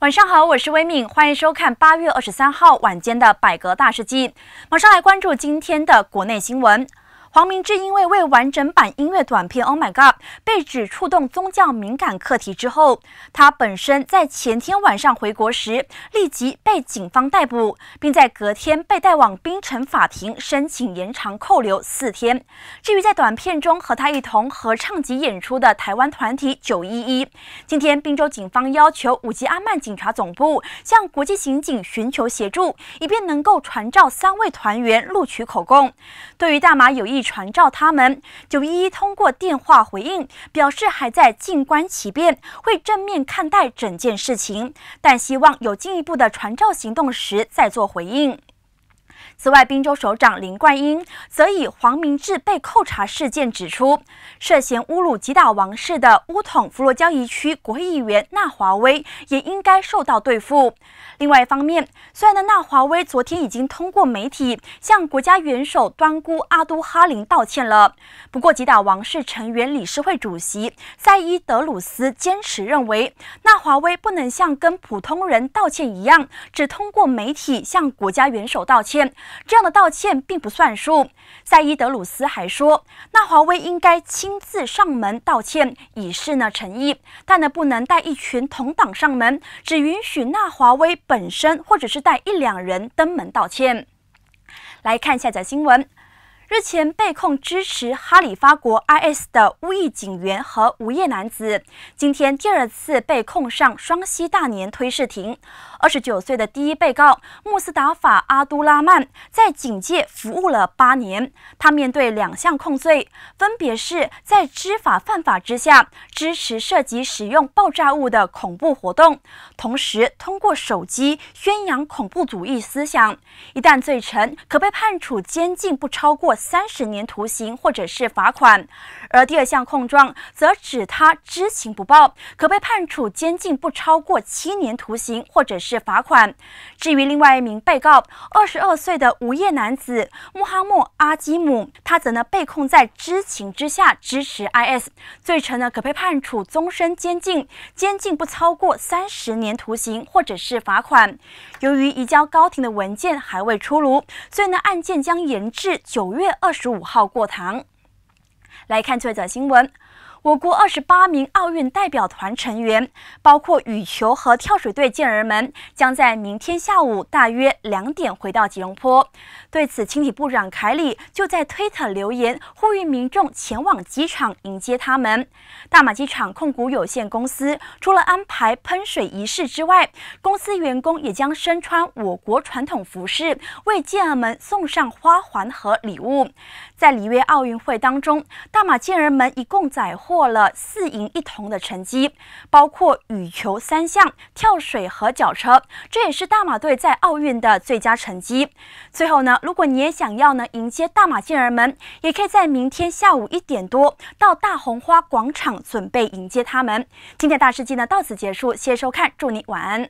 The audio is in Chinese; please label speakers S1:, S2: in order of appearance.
S1: 晚上好，我是微敏，欢迎收看八月二十三号晚间的百格大事记。马上来关注今天的国内新闻。黄明志因为为完整版音乐短片《Oh My God》被指触动宗教敏感课题之后，他本身在前天晚上回国时立即被警方逮捕，并在隔天被带往槟城法庭申请延长扣留四天。至于在短片中和他一同合唱及演出的台湾团体“九一一”，今天滨州警方要求五吉阿曼警察总部向国际刑警寻求协助，以便能够传召三位团员录取口供。对于大麻有意。传召他们，就一一通过电话回应，表示还在静观其变，会正面看待整件事情，但希望有进一步的传召行动时再做回应。此外，宾州首长林冠英则以黄明志被扣查事件指出，涉嫌侮辱吉打王室的乌统弗罗交易区国会议员纳华威也应该受到对付。另外一方面，虽然呢纳华威昨天已经通过媒体向国家元首端姑阿都哈林道歉了，不过吉打王室成员理事会主席塞伊德鲁斯坚持认为，纳华威不能像跟普通人道歉一样，只通过媒体向国家元首道歉。这样的道歉并不算数。塞伊德鲁斯还说，纳华威应该亲自上门道歉，以示呢诚意，但呢不能带一群同党上门，只允许纳华威本身或者是带一两人登门道歉。来看下载新闻。日前被控支持哈里发国 IS 的乌裔警员和无业男子，今天第二次被控上双溪大年推事庭。二十九岁的第一被告穆斯达法阿都拉曼在警界服务了八年，他面对两项控罪，分别是在知法犯法之下支持涉及使用爆炸物的恐怖活动，同时通过手机宣扬恐怖主义思想。一旦罪成，可被判处监禁不超过。三十年徒刑，或者是罚款；而第二项控状则指他知情不报，可被判处监禁不超过七年徒刑，或者是罚款。至于另外一名被告，二十二岁的无业男子穆哈默·阿基姆，他则呢被控在知情之下支持 IS，罪成呢可被判处终身监禁，监禁不超过三十年徒刑，或者是罚款。由于移交高庭的文件还未出炉，所以呢案件将延至九月。二十五号过堂，来看最早新闻。我国二十八名奥运代表团成员，包括羽球和跳水队健儿们，将在明天下午大约两点回到吉隆坡。对此，青体部长凯里就在推特留言，呼吁民众前往机场迎接他们。大马机场控股有限公司除了安排喷水仪式之外，公司员工也将身穿我国传统服饰，为健儿们送上花环和礼物。在里约奥运会当中，大马健儿们一共载。获。破了四银一铜的成绩，包括羽球三项、跳水和脚车，这也是大马队在奥运的最佳成绩。最后呢，如果你也想要呢迎接大马健儿们，也可以在明天下午一点多到大红花广场准备迎接他们。今天大事记呢到此结束，谢谢收看，祝你晚安。